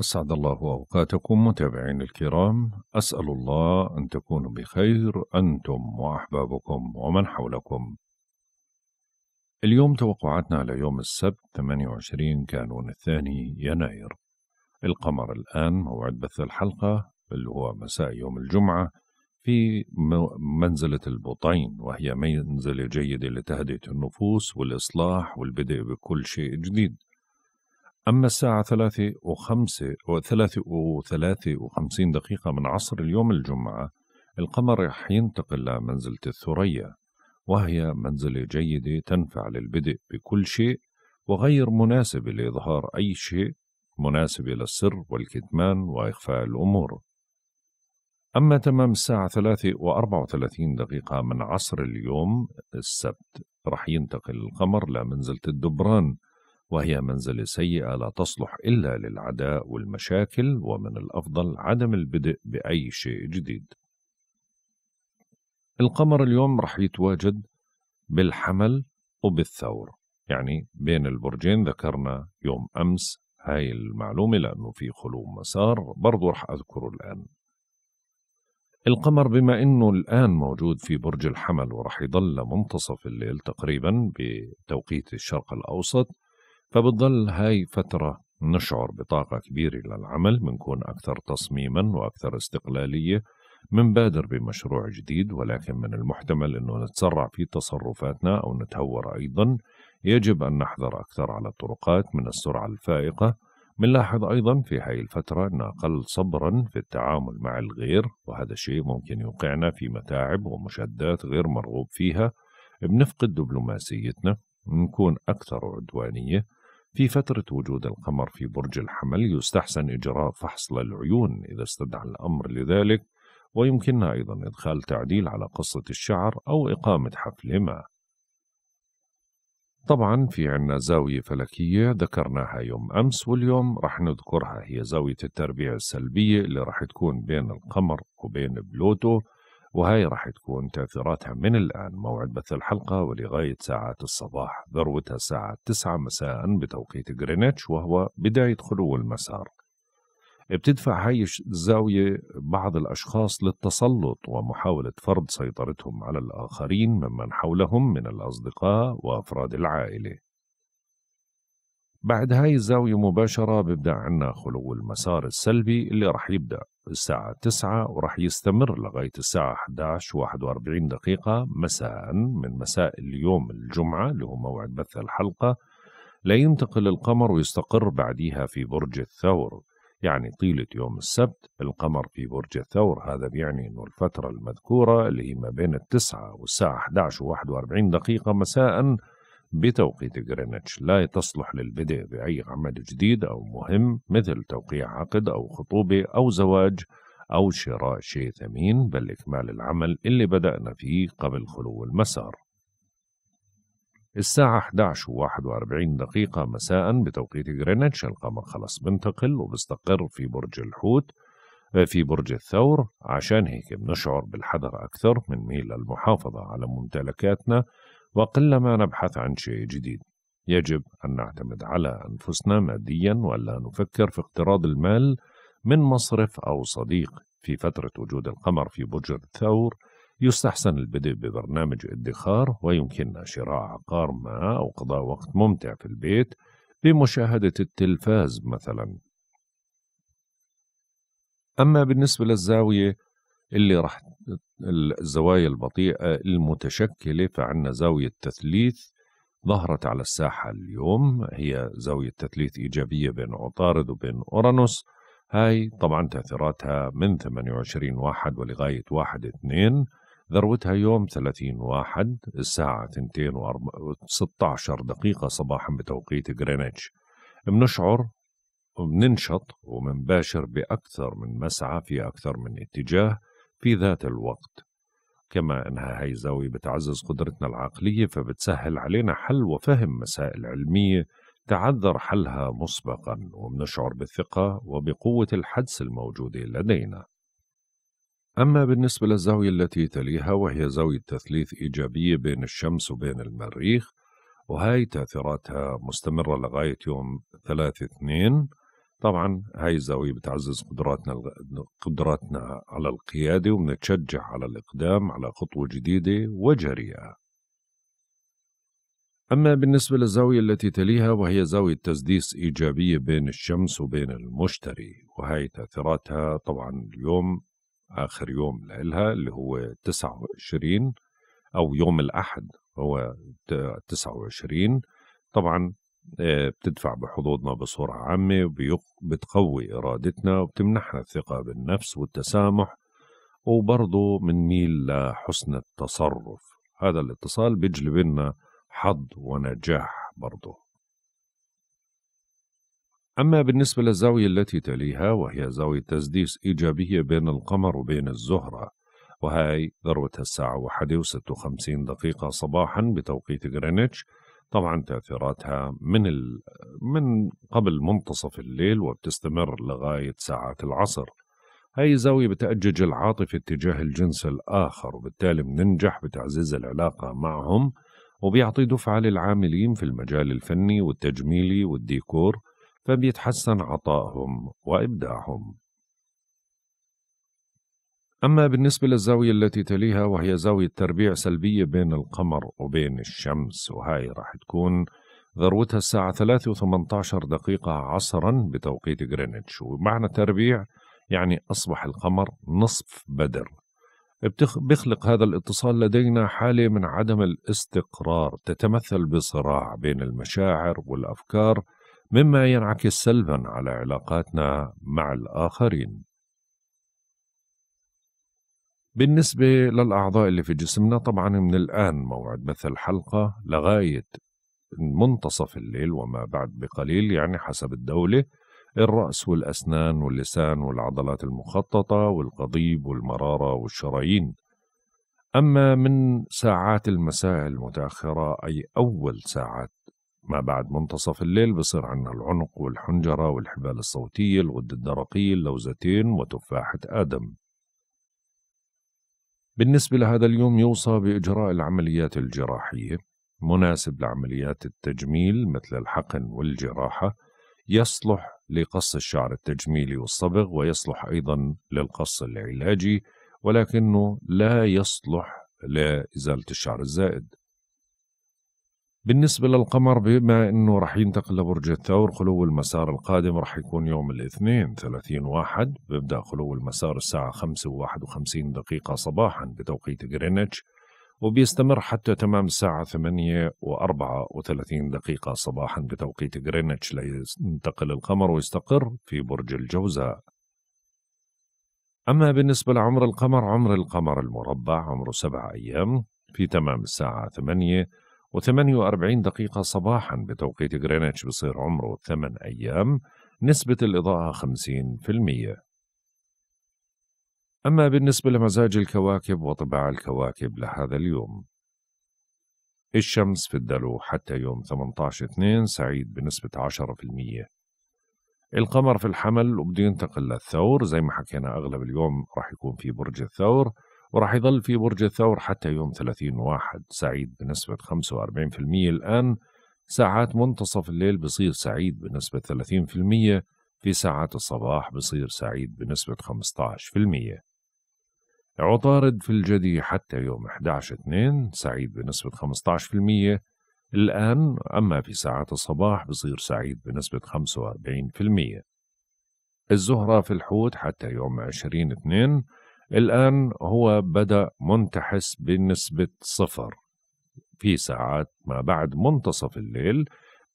أسعد الله أوقاتكم متابعين الكرام أسأل الله أن تكونوا بخير أنتم وأحبابكم ومن حولكم اليوم توقعاتنا على يوم السبت 28 كانون الثاني يناير القمر الآن موعد بث الحلقة اللي هو مساء يوم الجمعة في منزلة البطين وهي منزلة جيدة لتهدئة النفوس والإصلاح والبدء بكل شيء جديد أما الساعة ثلاثة وخمسة وثلاثة وثلاثة وخمسين دقيقة من عصر اليوم الجمعة القمر رح ينتقل لمنزلة الثريا وهي منزلة جيدة تنفع للبدء بكل شيء وغير مناسبة لإظهار أي شيء مناسبة للسر والكتمان وإخفاء الأمور أما تمام الساعة ثلاثة وأربعة وثلاثين دقيقة من عصر اليوم السبت رح ينتقل القمر لمنزلة الدبران وهي منزلة سيئة لا تصلح إلا للعداء والمشاكل ومن الأفضل عدم البدء بأي شيء جديد القمر اليوم رح يتواجد بالحمل وبالثور يعني بين البرجين ذكرنا يوم أمس هاي المعلومة لأنه في خلو مسار برضو رح أذكره الآن القمر بما أنه الآن موجود في برج الحمل ورح يضل لمنتصف الليل تقريبا بتوقيت الشرق الأوسط فبتضل هاي فترة نشعر بطاقة كبيرة للعمل بنكون أكثر تصميما وأكثر استقلالية منبادر بمشروع جديد ولكن من المحتمل أنه نتسرع في تصرفاتنا أو نتهور أيضا يجب أن نحذر أكثر على الطرقات من السرعة الفائقة منلاحظ أيضا في هاي الفترة أن أقل صبرا في التعامل مع الغير وهذا الشيء ممكن يوقعنا في متاعب ومشادات غير مرغوب فيها بنفقد دبلوماسيتنا نكون أكثر عدوانية في فترة وجود القمر في برج الحمل يستحسن إجراء فحص للعيون إذا استدعى الأمر لذلك ويمكننا أيضا إدخال تعديل على قصة الشعر أو إقامة حفل ما طبعا في عنا زاوية فلكية ذكرناها يوم أمس واليوم رح نذكرها هي زاوية التربيع السلبية اللي رح تكون بين القمر وبين بلوتو وهاي راح تكون تأثيراتها من الآن موعد بث الحلقة ولغاية ساعات الصباح ذروتها الساعة 9 مساء بتوقيت غرينتش وهو بداية خلو المسار بتدفع هاي الزاوية بعض الأشخاص للتسلط ومحاولة فرض سيطرتهم على الآخرين ممن حولهم من الأصدقاء وأفراد العائلة بعد هاي الزاوية مباشرة بيبدأ عنا خلو المسار السلبي اللي رح يبدأ الساعة 9 ورح يستمر لغاية الساعة 11 41 دقيقة مساء من مساء اليوم الجمعة اللي هو موعد بث الحلقة لا ينتقل القمر ويستقر بعديها في برج الثور يعني طيلة يوم السبت القمر في برج الثور هذا بيعني أنه الفترة المذكورة اللي هي ما بين التسعة والساعة 11 و 41 دقيقة مساءً بتوقيت غرينتش لا تصلح للبدء بأي عمل جديد أو مهم مثل توقيع عقد أو خطوبة أو زواج أو شراء شيء ثمين بل إكمال العمل اللي بدأنا فيه قبل خلو المسار الساعة 11 و 41 دقيقة مساء بتوقيت غرينتش القمر خلاص بنتقل وبستقر في برج الحوت في برج الثور عشان هيك بنشعر بالحذر أكثر من ميل المحافظة على ممتلكاتنا وقلما نبحث عن شيء جديد يجب أن نعتمد على أنفسنا ماديا ولا نفكر في اقتراض المال من مصرف أو صديق في فترة وجود القمر في برج الثور يستحسن البدء ببرنامج ادخار ويمكننا شراء عقار ما أو قضاء وقت ممتع في البيت بمشاهدة التلفاز مثلا أما بالنسبة للزاوية اللي راح الزوايا البطيئة المتشكلة فعندنا زاوية تثليث ظهرت على الساحة اليوم هي زاوية تثليث إيجابية بين عطارد وبين أورانوس هاي طبعا تأثيراتها من 28 واحد ولغاية واحد اثنين ذروتها يوم 30 واحد الساعة 2 و 16 دقيقة صباحا بتوقيت غرينتش بنشعر وبننشط وبنباشر بأكثر من مسعى في أكثر من اتجاه في ذات الوقت كما أنها هاي زاوية بتعزز قدرتنا العقلية فبتسهل علينا حل وفهم مسائل علمية تعذر حلها مسبقا وبنشعر بالثقة وبقوة الحدس الموجودة لدينا أما بالنسبة للزاوية التي تليها وهي زاوية تثليث إيجابية بين الشمس وبين المريخ وهي تأثيراتها مستمرة لغاية يوم 3 2 طبعا هاي الزاوية بتعزز قدراتنا قدراتنا على القيادة وبنتشجع على الإقدام على خطوة جديدة وجريئة أما بالنسبة للزاوية التي تليها وهي زاوية تسديس إيجابية بين الشمس وبين المشتري وهي تأثيراتها طبعا اليوم آخر يوم لها اللي هو 29 أو يوم الأحد هو 29 طبعا آه، بتدفع بحظوظنا بصورة عامة وبتقوي إرادتنا وبتمنحنا الثقة بالنفس والتسامح وبرضه ميل لحسن التصرف هذا الاتصال بيجلب لنا حظ ونجاح برضه أما بالنسبة للزاوية التي تليها وهي زاوية تسديس إيجابية بين القمر وبين الزهرة وهي ذروتها الساعة 1 دقيقة صباحا بتوقيت غرينتش طبعا تأثيراتها من ال... من قبل منتصف الليل وبتستمر لغاية ساعات العصر هاي الزاوية بتأجج العاطفة اتجاه الجنس الآخر وبالتالي بننجح بتعزيز العلاقة معهم وبيعطي دفعة للعاملين في المجال الفني والتجميلي والديكور فبيتحسن عطائهم وإبداعهم أما بالنسبة للزاوية التي تليها وهي زاوية تربيع سلبية بين القمر وبين الشمس وهاي راح تكون ذروتها الساعة 3 و18 دقيقة عصرا بتوقيت غرينتش ومعنى تربيع يعني أصبح القمر نصف بدر بتخ... بيخلق هذا الاتصال لدينا حالة من عدم الاستقرار تتمثل بصراع بين المشاعر والأفكار مما ينعكس سلبا على علاقاتنا مع الآخرين بالنسبة للأعضاء اللي في جسمنا طبعا من الآن موعد مثل الحلقة لغاية منتصف الليل وما بعد بقليل يعني حسب الدولة الرأس والأسنان واللسان والعضلات المخططة والقضيب والمرارة والشرايين أما من ساعات المساء المتأخرة أي أول ساعات ما بعد منتصف الليل بصير عندنا العنق والحنجرة والحبال الصوتية الغدة الدرقية اللوزتين وتفاحة آدم بالنسبة لهذا اليوم يوصى بإجراء العمليات الجراحية مناسب لعمليات التجميل مثل الحقن والجراحة يصلح لقص الشعر التجميلي والصبغ ويصلح أيضا للقص العلاجي ولكنه لا يصلح لإزالة الشعر الزائد بالنسبة للقمر بما أنه رح ينتقل لبرج الثور خلو المسار القادم رح يكون يوم الاثنين ثلاثين واحد بيبدأ خلو المسار الساعة خمسة وواحد وخمسين دقيقة صباحا بتوقيت غرينتش وبيستمر حتى تمام الساعة ثمانية وأربعة وثلاثين دقيقة صباحا بتوقيت غرينتش لينتقل القمر ويستقر في برج الجوزاء أما بالنسبة لعمر القمر عمر القمر المربع عمره سبع أيام في تمام الساعة ثمانية و48 دقيقة صباحا بتوقيت غرينتش بصير عمره 8 أيام نسبة الإضاءة 50% أما بالنسبة لمزاج الكواكب وطباع الكواكب لهذا اليوم الشمس في الدلو حتى يوم 18/2 سعيد بنسبة 10% القمر في الحمل وبده ينتقل للثور زي ما حكينا أغلب اليوم راح يكون في برج الثور وراح يظل في برج الثور حتى يوم 30 واحد سعيد بنسبة 45% الآن ساعات منتصف الليل بصير سعيد بنسبة 30% في ساعات الصباح بصير سعيد بنسبة 15% عطارد في الجدي حتى يوم 11/2 سعيد بنسبة 15% الآن أما في ساعات الصباح بصير سعيد بنسبة 45% الزهرة في الحوت حتى يوم 20/2 الآن هو بدأ منتحس بنسبة صفر في ساعات ما بعد منتصف الليل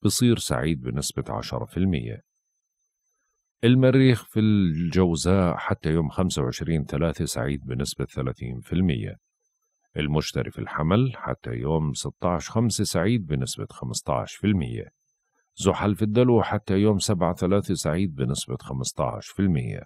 بصير سعيد بنسبة 10% المريخ في الجوزاء حتى يوم 25 ثلاثة سعيد بنسبة 30% المشتري في الحمل حتى يوم 16 خمسة سعيد بنسبة 15% زحل في الدلو حتى يوم 7 ثلاثة سعيد بنسبة 15%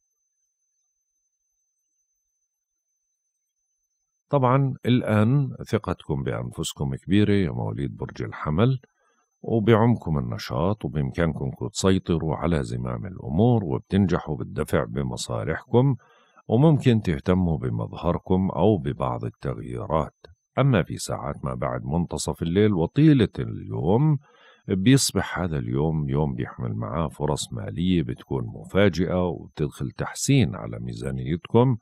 طبعا الآن ثقتكم بأنفسكم كبيرة يا مواليد برج الحمل وبعمكم النشاط وبإمكانكم تسيطروا على زمام الأمور وبتنجحوا بالدفع بمصالحكم وممكن تهتموا بمظهركم أو ببعض التغييرات أما في ساعات ما بعد منتصف الليل وطيلة اليوم بيصبح هذا اليوم يوم بيحمل معاه فرص مالية بتكون مفاجئة وبتدخل تحسين على ميزانيتكم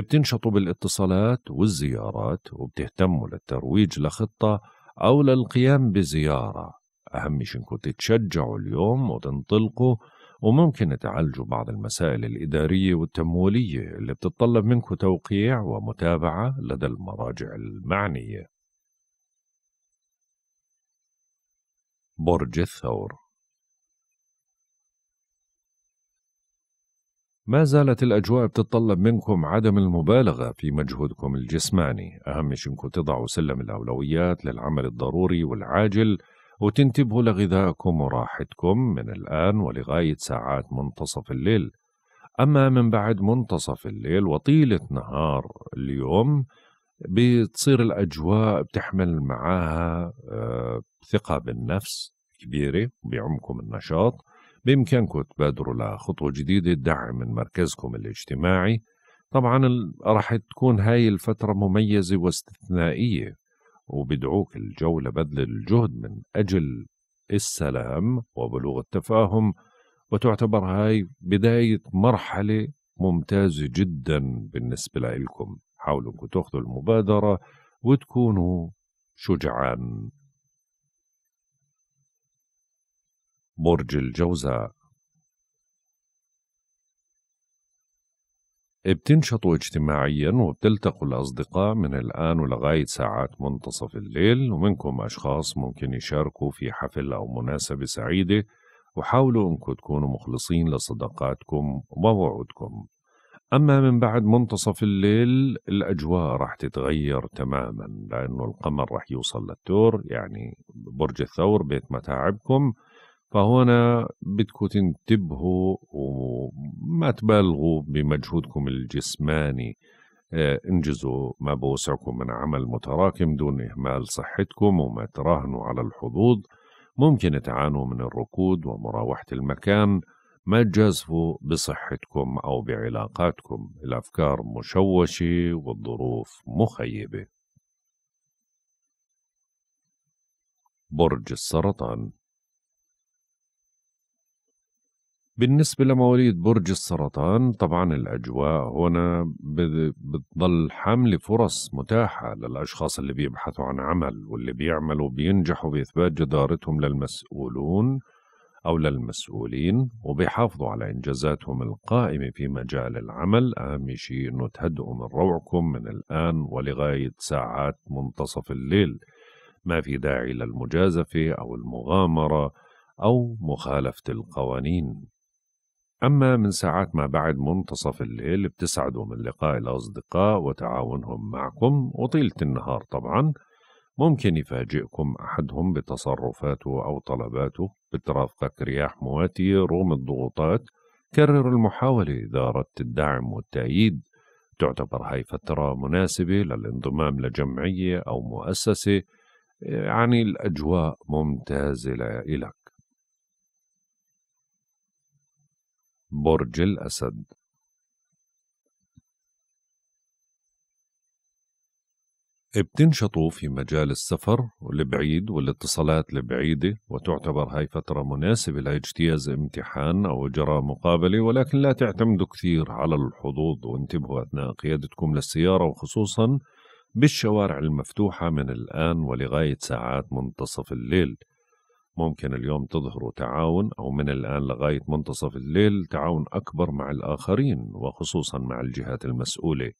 بتنشطوا بالاتصالات والزيارات وبتهتموا للترويج لخطة أو للقيام بزيارة أهم شيء إنكم تتشجعوا اليوم وتنطلقوا وممكن تعالجوا بعض المسائل الإدارية والتمويلية اللي بتتطلب منكم توقيع ومتابعة لدى المراجع المعنية برج الثور ما زالت الأجواء بتتطلب منكم عدم المبالغة في مجهودكم الجسماني أهم شيء أنكم تضعوا سلم الأولويات للعمل الضروري والعاجل وتنتبهوا لغذائكم وراحتكم من الآن ولغاية ساعات منتصف الليل أما من بعد منتصف الليل وطيلة نهار اليوم بتصير الأجواء بتحمل معاها آه، ثقة بالنفس كبيرة بيعمكم النشاط بإمكانكم تبادروا لخطوة جديدة دعم من مركزكم الاجتماعي طبعا راح تكون هاي الفترة مميزة واستثنائية وبدعوك الجولة بذل الجهد من أجل السلام وبلوغ التفاهم وتعتبر هاي بداية مرحلة ممتازة جدا بالنسبة لكم حاولوا تاخذوا المبادرة وتكونوا شجعان برج الجوزاء بتنشطوا اجتماعيا وبتلتقوا الأصدقاء من الآن ولغاية ساعات منتصف الليل ومنكم أشخاص ممكن يشاركوا في حفل أو مناسبة سعيدة وحاولوا أنكم تكونوا مخلصين لصداقاتكم ووعودكم أما من بعد منتصف الليل الأجواء راح تتغير تماما لأنه القمر راح يوصل للثور يعني برج الثور بيت متاعبكم فهنا بدكم تنتبهوا وما تبالغوا بمجهودكم الجسماني آه، انجزوا ما بوسعكم من عمل متراكم دون إهمال صحتكم وما تراهنوا على الحظوظ ممكن تعانوا من الركود ومراوحة المكان ما تجازفوا بصحتكم أو بعلاقاتكم الأفكار مشوشة والظروف مخيبة برج السرطان بالنسبة لمواليد برج السرطان طبعا الأجواء هنا بتظل حمل فرص متاحة للأشخاص اللي بيبحثوا عن عمل واللي بيعملوا بينجحوا بإثبات جدارتهم للمسؤولون أو للمسؤولين وبيحافظوا على إنجازاتهم القائمة في مجال العمل أهم شيء أنه تهدئوا من روعكم من الآن ولغاية ساعات منتصف الليل ما في داعي للمجازفة أو المغامرة أو مخالفة القوانين أما من ساعات ما بعد منتصف الليل بتسعدوا من لقاء الأصدقاء وتعاونهم معكم وطيلة النهار طبعا ممكن يفاجئكم أحدهم بتصرفاته أو طلباته بترافقك رياح مواتية رغم الضغوطات كرر المحاولة إذا أردت الدعم والتأييد تعتبر هاي فترة مناسبة للانضمام لجمعية أو مؤسسة يعني الأجواء ممتازة لإلك برج الأسد بتنشطوا في مجال السفر والبعيد والاتصالات البعيدة وتعتبر هاي فترة مناسبة لاجتياز امتحان أو إجراء مقابلة ولكن لا تعتمدوا كثير على الحظوظ وانتبهوا أثناء قيادتكم للسيارة وخصوصا بالشوارع المفتوحة من الآن ولغاية ساعات منتصف الليل ممكن اليوم تظهروا تعاون أو من الآن لغاية منتصف الليل تعاون أكبر مع الآخرين وخصوصا مع الجهات المسؤولة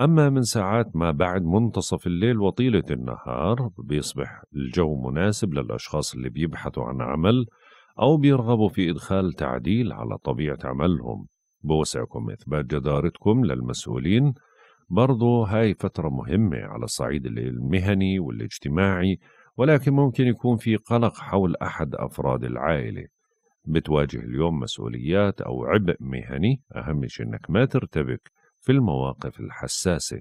أما من ساعات ما بعد منتصف الليل وطيلة النهار بيصبح الجو مناسب للأشخاص اللي بيبحثوا عن عمل أو بيرغبوا في إدخال تعديل على طبيعة عملهم بوسعكم إثبات جدارتكم للمسؤولين برضو هاي فترة مهمة على الصعيد المهني والاجتماعي ولكن ممكن يكون في قلق حول أحد أفراد العائلة بتواجه اليوم مسؤوليات أو عبء مهني أهم شيء أنك ما ترتبك في المواقف الحساسة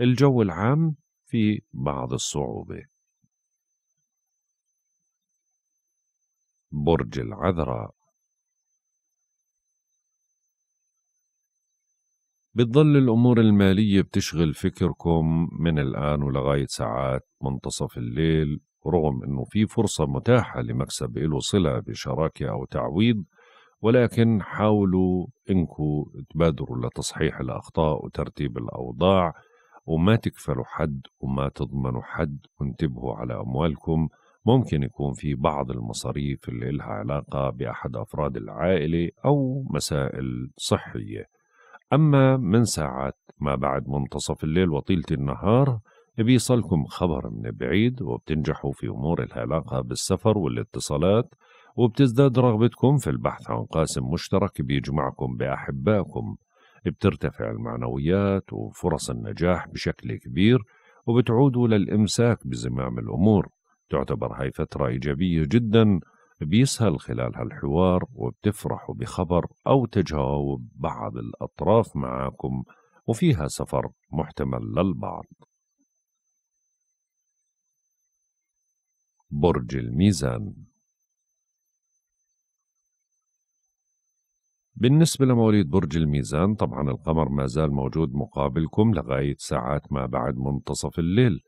الجو العام في بعض الصعوبة برج العذراء بتضل الأمور المالية بتشغل فكركم من الآن ولغاية ساعات منتصف الليل رغم أنه في فرصة متاحة لمكسب له صلة بشراكة أو تعويض ولكن حاولوا أنكم تبادروا لتصحيح الأخطاء وترتيب الأوضاع وما تكفلوا حد وما تضمنوا حد وانتبهوا على أموالكم ممكن يكون في بعض المصاريف اللي لها علاقة بأحد أفراد العائلة أو مسائل صحية أما من ساعات ما بعد منتصف الليل وطيلة النهار بيصلكم خبر من بعيد وبتنجحوا في أمور العلاقة بالسفر والاتصالات وبتزداد رغبتكم في البحث عن قاسم مشترك بيجمعكم بأحبائكم بترتفع المعنويات وفرص النجاح بشكل كبير وبتعودوا للإمساك بزمام الأمور تعتبر هاي فترة إيجابية جداً بيسهل خلال هالحوار وبتفرحوا بخبر أو تجاوب بعض الأطراف معاكم وفيها سفر محتمل للبعض برج الميزان بالنسبة لمواليد برج الميزان طبعا القمر ما زال موجود مقابلكم لغاية ساعات ما بعد منتصف الليل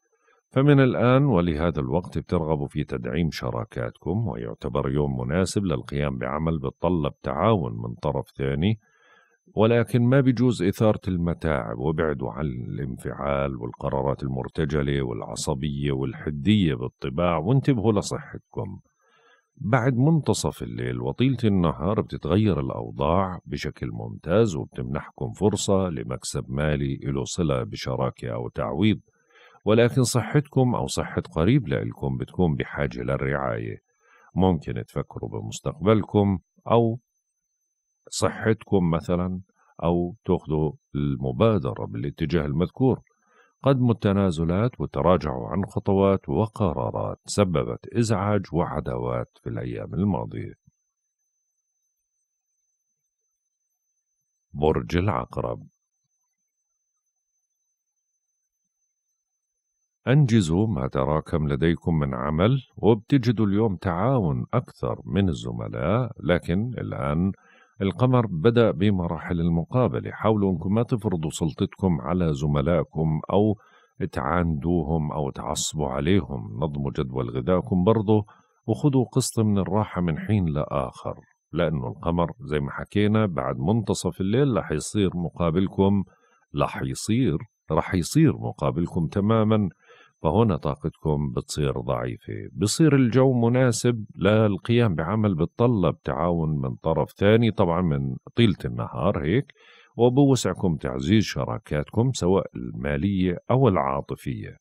فمن الآن ولهذا الوقت بترغبوا في تدعيم شراكاتكم ويعتبر يوم مناسب للقيام بعمل بتطلب تعاون من طرف ثاني ولكن ما بجوز إثارة المتاعب وابعدوا عن الانفعال والقرارات المرتجلة والعصبية والحدية بالطباع وانتبهوا لصحتكم بعد منتصف الليل وطيلة النهار بتتغير الأوضاع بشكل ممتاز وبتمنحكم فرصة لمكسب مالي له صلة بشراكة أو تعويض ولكن صحتكم أو صحة قريب لإلكم بتكون بحاجة للرعاية ممكن تفكروا بمستقبلكم أو صحتكم مثلا أو تأخذوا المبادرة بالاتجاه المذكور قدموا التنازلات وتراجعوا عن خطوات وقرارات سببت إزعاج وعداوات في الأيام الماضية برج العقرب أنجزوا ما تراكم لديكم من عمل وبتجدوا اليوم تعاون أكثر من الزملاء لكن الآن القمر بدأ بمراحل المقابلة حاولوا أنكم ما تفرضوا سلطتكم على زملائكم أو تعاندوهم أو تعصبوا عليهم نظموا جدول غذائكم برضه وخذوا قسط من الراحة من حين لآخر لأنه القمر زي ما حكينا بعد منتصف الليل رح يصير مقابلكم رح يصير رح يصير مقابلكم تماما فهنا طاقتكم بتصير ضعيفة بصير الجو مناسب للقيام بعمل بتطلب تعاون من طرف ثاني طبعا من طيلة النهار هيك وبوسعكم تعزيز شراكاتكم سواء المالية أو العاطفية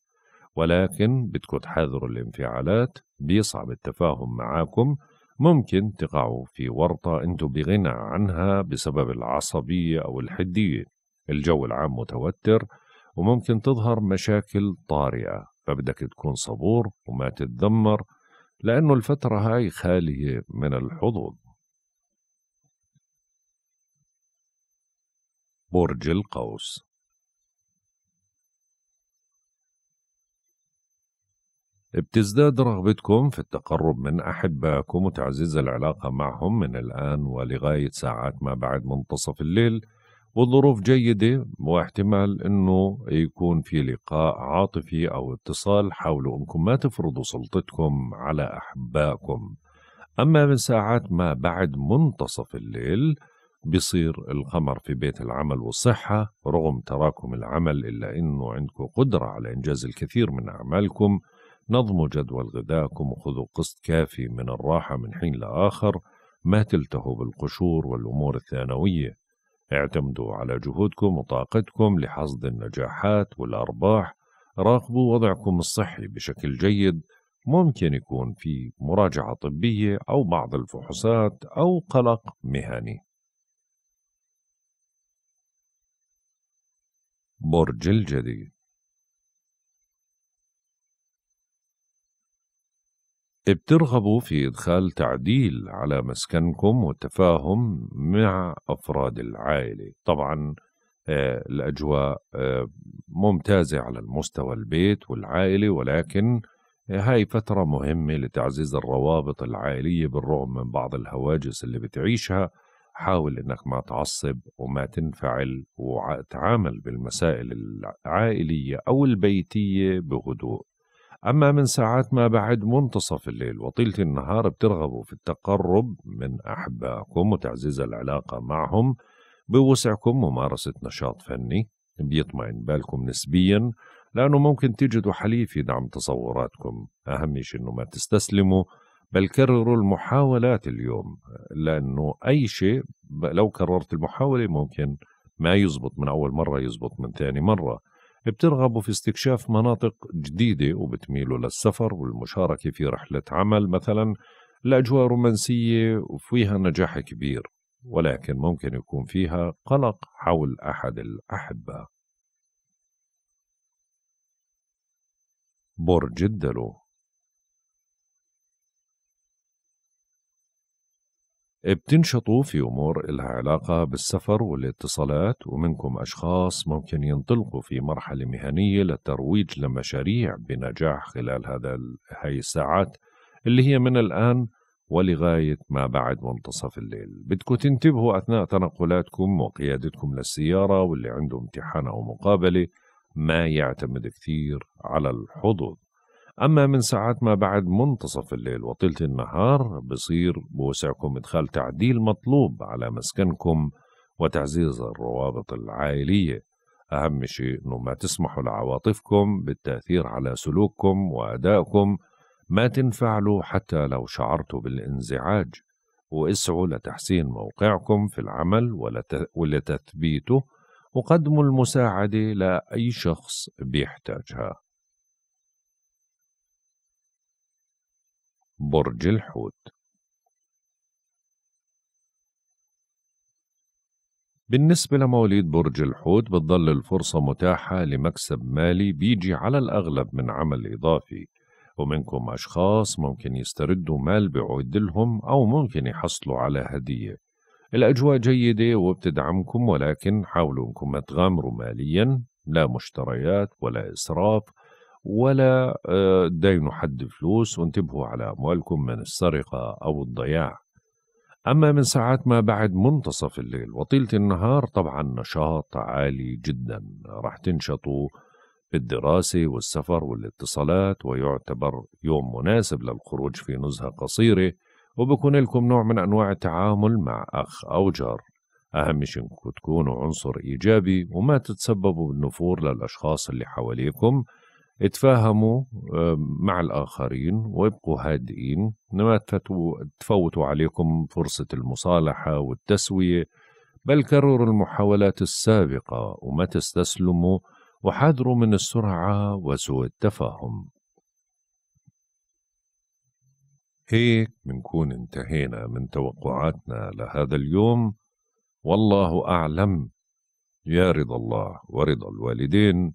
ولكن بدكم تحذروا الانفعالات بيصعب التفاهم معاكم ممكن تقعوا في ورطة أنتم بغنى عنها بسبب العصبية أو الحدية الجو العام متوتر وممكن تظهر مشاكل طارئة فبدك تكون صبور وما تتذمر لأنه الفترة هاي خالية من الحظوظ برج القوس بتزداد رغبتكم في التقرب من أحبائكم وتعزيز العلاقة معهم من الآن ولغاية ساعات ما بعد منتصف الليل والظروف جيدة واحتمال أنه يكون في لقاء عاطفي أو اتصال حاولوا أنكم ما تفرضوا سلطتكم على أحبائكم أما من ساعات ما بعد منتصف الليل بصير القمر في بيت العمل والصحة رغم تراكم العمل إلا أنه عندكم قدرة على إنجاز الكثير من أعمالكم نظموا جدول غذائكم وخذوا قسط كافي من الراحة من حين لآخر ما تلتهوا بالقشور والأمور الثانوية اعتمدوا على جهودكم وطاقتكم لحصد النجاحات والأرباح راقبوا وضعكم الصحي بشكل جيد ممكن يكون في مراجعة طبية أو بعض الفحوصات أو قلق مهني برج الجدي بترغبوا في إدخال تعديل على مسكنكم والتفاهم مع أفراد العائلة طبعا آه، الأجواء آه، ممتازة على المستوى البيت والعائلة ولكن آه، هاي فترة مهمة لتعزيز الروابط العائلية بالرغم من بعض الهواجس اللي بتعيشها حاول انك ما تعصب وما تنفعل وتعامل بالمسائل العائلية او البيتية بهدوء أما من ساعات ما بعد منتصف الليل وطيلة النهار بترغبوا في التقرب من أحبائكم وتعزيز العلاقة معهم بوسعكم ممارسة نشاط فني بيطمئن بالكم نسبيا لأنه ممكن تجدوا حليف يدعم تصوراتكم أهم شيء أنه ما تستسلموا بل كرروا المحاولات اليوم لأنه أي شيء لو كررت المحاولة ممكن ما يزبط من أول مرة يزبط من ثاني مرة بترغبوا في استكشاف مناطق جديدة وبتميلوا للسفر والمشاركة في رحلة عمل مثلا لأجواء رومانسية وفيها نجاح كبير ولكن ممكن يكون فيها قلق حول أحد الأحبة برج الدلو بتنشطوا في أمور إلها علاقة بالسفر والاتصالات ومنكم أشخاص ممكن ينطلقوا في مرحلة مهنية للترويج لمشاريع بنجاح خلال هذا هاي الساعات اللي هي من الآن ولغاية ما بعد منتصف الليل بدكم تنتبهوا أثناء تنقلاتكم وقيادتكم للسيارة واللي عنده امتحان أو مقابلة ما يعتمد كثير على الحظوظ أما من ساعات ما بعد منتصف الليل وطيلة النهار بصير بوسعكم إدخال تعديل مطلوب على مسكنكم وتعزيز الروابط العائلية أهم شيء أنه ما تسمحوا لعواطفكم بالتأثير على سلوككم وأدائكم ما تنفعلوا حتى لو شعرتوا بالانزعاج واسعوا لتحسين موقعكم في العمل ولتثبيته وقدموا المساعدة لأي شخص بيحتاجها برج الحوت بالنسبة لمواليد برج الحوت بتضل الفرصة متاحة لمكسب مالي بيجي على الأغلب من عمل إضافي ومنكم أشخاص ممكن يستردوا مال بعود لهم أو ممكن يحصلوا على هدية الأجواء جيدة وبتدعمكم ولكن حاولوا أنكم تغامروا ماليا لا مشتريات ولا إسراف ولا آه، داينوا حد فلوس وانتبهوا على أموالكم من السرقة أو الضياع أما من ساعات ما بعد منتصف الليل وطيلة النهار طبعا نشاط عالي جدا راح تنشطوا بالدراسة والسفر والاتصالات ويعتبر يوم مناسب للخروج في نزهة قصيرة وبكون لكم نوع من أنواع التعامل مع أخ أو جار أهم شيء إنكم تكونوا عنصر إيجابي وما تتسببوا بالنفور للأشخاص اللي حواليكم اتفاهموا آه، مع الآخرين وابقوا هادئين ما تفوتوا عليكم فرصة المصالحة والتسوية بل كرروا المحاولات السابقة وما تستسلموا وحذروا من السرعة وسوء التفاهم هيك بنكون انتهينا من توقعاتنا لهذا اليوم والله أعلم يا رضا الله ورضا الوالدين